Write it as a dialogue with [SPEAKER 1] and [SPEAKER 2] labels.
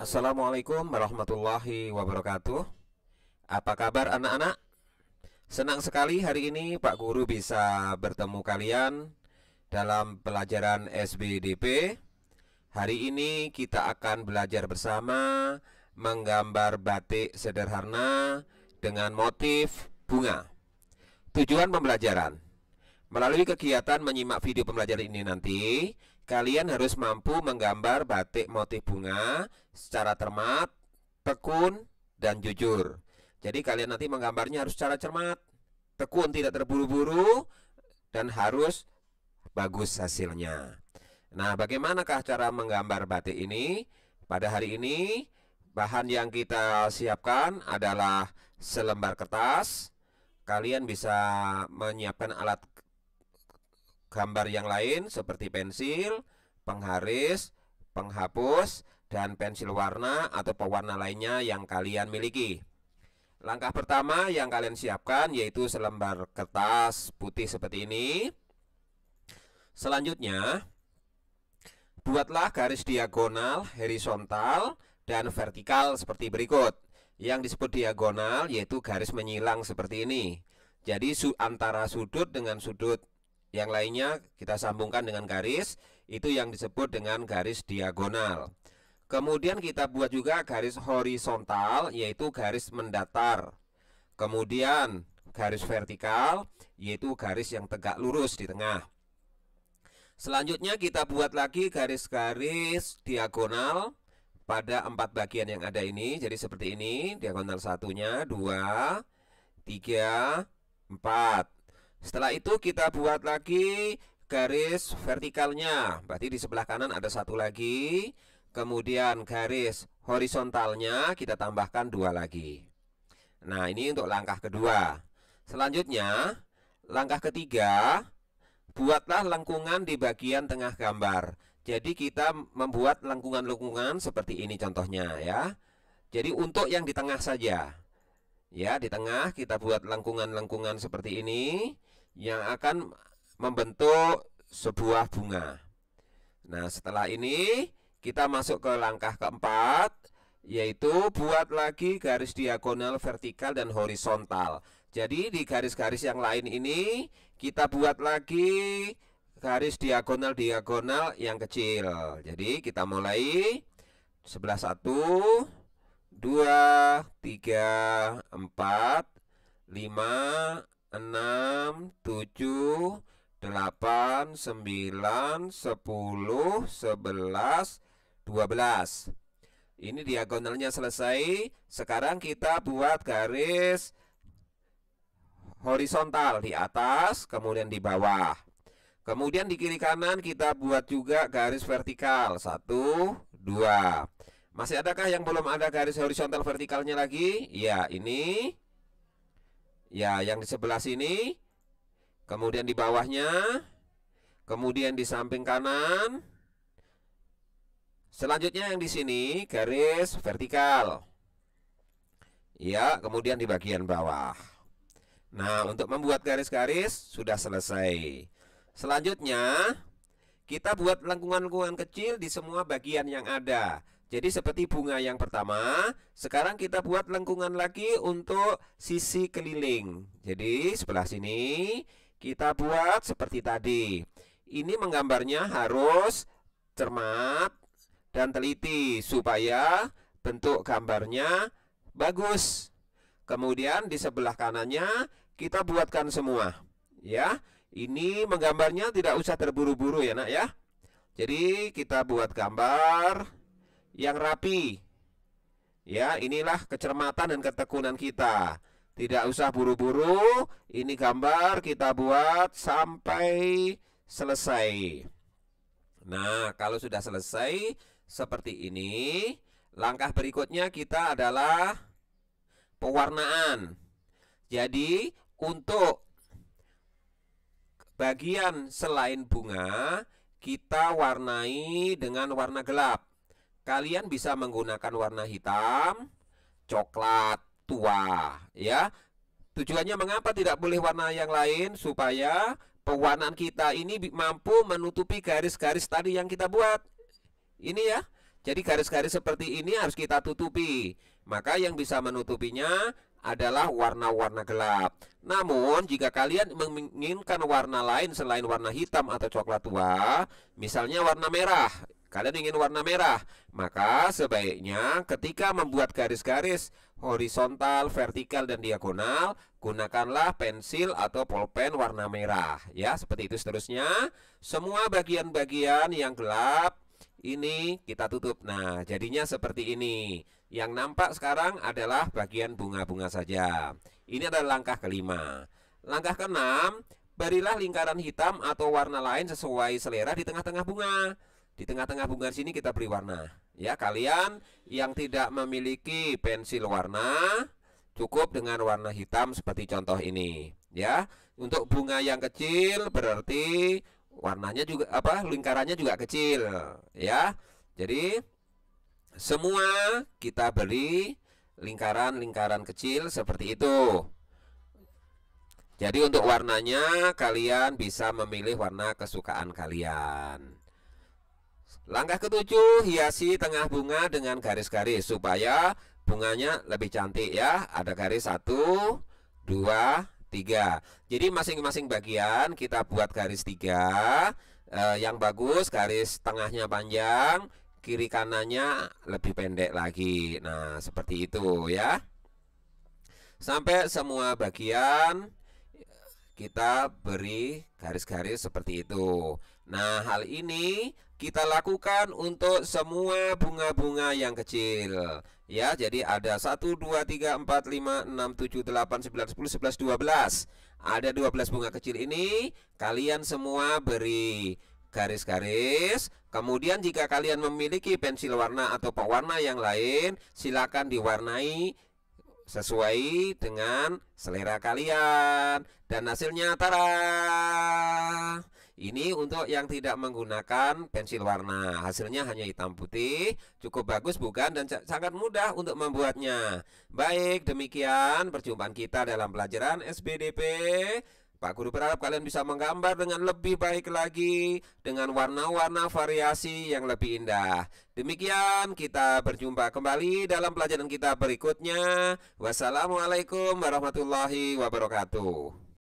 [SPEAKER 1] Assalamualaikum warahmatullahi wabarakatuh Apa kabar anak-anak? Senang sekali hari ini Pak Guru bisa bertemu kalian dalam pelajaran SBDP Hari ini kita akan belajar bersama menggambar batik sederhana dengan motif bunga Tujuan pembelajaran Melalui kegiatan menyimak video pembelajaran ini nanti Kalian harus mampu menggambar batik motif bunga secara cermat, tekun, dan jujur. Jadi kalian nanti menggambarnya harus secara cermat, tekun, tidak terburu-buru, dan harus bagus hasilnya. Nah, bagaimanakah cara menggambar batik ini? Pada hari ini, bahan yang kita siapkan adalah selembar kertas. Kalian bisa menyiapkan alat gambar yang lain seperti pensil, pengharis, penghapus, dan pensil warna atau pewarna lainnya yang kalian miliki. Langkah pertama yang kalian siapkan yaitu selembar kertas putih seperti ini. Selanjutnya, buatlah garis diagonal, horizontal, dan vertikal seperti berikut. Yang disebut diagonal yaitu garis menyilang seperti ini. Jadi antara sudut dengan sudut yang lainnya kita sambungkan dengan garis itu yang disebut dengan garis diagonal kemudian kita buat juga garis horizontal yaitu garis mendatar kemudian garis vertikal yaitu garis yang tegak lurus di tengah selanjutnya kita buat lagi garis-garis diagonal pada empat bagian yang ada ini jadi seperti ini diagonal satunya dua tiga empat setelah itu kita buat lagi garis vertikalnya. Berarti di sebelah kanan ada satu lagi. Kemudian garis horizontalnya kita tambahkan dua lagi. Nah, ini untuk langkah kedua. Selanjutnya, langkah ketiga, buatlah lengkungan di bagian tengah gambar. Jadi kita membuat lengkungan-lengkungan seperti ini contohnya ya. Jadi untuk yang di tengah saja. Ya, di tengah kita buat lengkungan-lengkungan seperti ini yang akan membentuk sebuah bunga. Nah, setelah ini kita masuk ke langkah keempat yaitu buat lagi garis diagonal vertikal dan horizontal. Jadi di garis-garis yang lain ini kita buat lagi garis diagonal-diagonal yang kecil. Jadi kita mulai sebelah satu, dua, tiga, empat, lima, 6, 7, 8, 9, 10, 11, 12 Ini diagonalnya selesai Sekarang kita buat garis horizontal di atas Kemudian di bawah Kemudian di kiri kanan kita buat juga garis vertikal 1, 2 Masih adakah yang belum ada garis horizontal vertikalnya lagi? Ya, ini Ya, yang di sebelah sini. Kemudian di bawahnya. Kemudian di samping kanan. Selanjutnya yang di sini garis vertikal. Ya, kemudian di bagian bawah. Nah, untuk membuat garis-garis sudah selesai. Selanjutnya, kita buat lengkungan-lengkungan kecil di semua bagian yang ada. Jadi seperti bunga yang pertama, sekarang kita buat lengkungan lagi untuk sisi keliling. Jadi sebelah sini kita buat seperti tadi. Ini menggambarnya harus cermat dan teliti supaya bentuk gambarnya bagus. Kemudian di sebelah kanannya kita buatkan semua, ya. Ini menggambarnya tidak usah terburu-buru ya, Nak ya. Jadi kita buat gambar yang rapi. Ya, inilah kecermatan dan ketekunan kita. Tidak usah buru-buru, ini gambar kita buat sampai selesai. Nah, kalau sudah selesai seperti ini, langkah berikutnya kita adalah pewarnaan. Jadi, untuk bagian selain bunga, kita warnai dengan warna gelap kalian bisa menggunakan warna hitam, coklat tua, ya. Tujuannya mengapa tidak boleh warna yang lain supaya pewarnaan kita ini mampu menutupi garis-garis tadi yang kita buat. Ini ya. Jadi garis-garis seperti ini harus kita tutupi. Maka yang bisa menutupinya adalah warna-warna gelap. Namun, jika kalian menginginkan warna lain selain warna hitam atau coklat tua, misalnya warna merah, kalian ingin warna merah, maka sebaiknya ketika membuat garis-garis horizontal, vertikal, dan diagonal, gunakanlah pensil atau pulpen warna merah. Ya, seperti itu seterusnya. Semua bagian-bagian yang gelap ini kita tutup. Nah, jadinya seperti ini. Yang nampak sekarang adalah bagian bunga-bunga saja. Ini adalah langkah kelima. Langkah keenam, berilah lingkaran hitam atau warna lain sesuai selera di tengah-tengah bunga. Di tengah-tengah bunga sini kita beri warna. Ya, kalian yang tidak memiliki pensil warna cukup dengan warna hitam seperti contoh ini, ya. Untuk bunga yang kecil berarti warnanya juga apa? lingkarannya juga kecil, ya. Jadi semua kita beri lingkaran-lingkaran kecil seperti itu. Jadi untuk warnanya kalian bisa memilih warna kesukaan kalian. Langkah ketujuh, hiasi tengah bunga dengan garis-garis supaya bunganya lebih cantik ya. Ada garis satu, dua, tiga. Jadi masing-masing bagian kita buat garis tiga. Eh, yang bagus garis tengahnya panjang, kiri kanannya lebih pendek lagi. Nah seperti itu ya. Sampai semua bagian kita beri garis-garis seperti itu. Nah, hal ini kita lakukan untuk semua bunga-bunga yang kecil. Ya, jadi ada 1 2 3 4 5 6 7 8 9 10 11 12. Ada 12 bunga kecil ini kalian semua beri garis-garis. Kemudian jika kalian memiliki pensil warna atau pewarna yang lain, silakan diwarnai sesuai dengan selera kalian dan hasilnya tara ini untuk yang tidak menggunakan pensil warna hasilnya hanya hitam putih cukup bagus bukan dan sangat mudah untuk membuatnya baik demikian perjumpaan kita dalam pelajaran SBDP Pak Guru berharap kalian bisa menggambar dengan lebih baik lagi dengan warna-warna variasi yang lebih indah. Demikian kita berjumpa kembali dalam pelajaran kita berikutnya. Wassalamualaikum warahmatullahi wabarakatuh.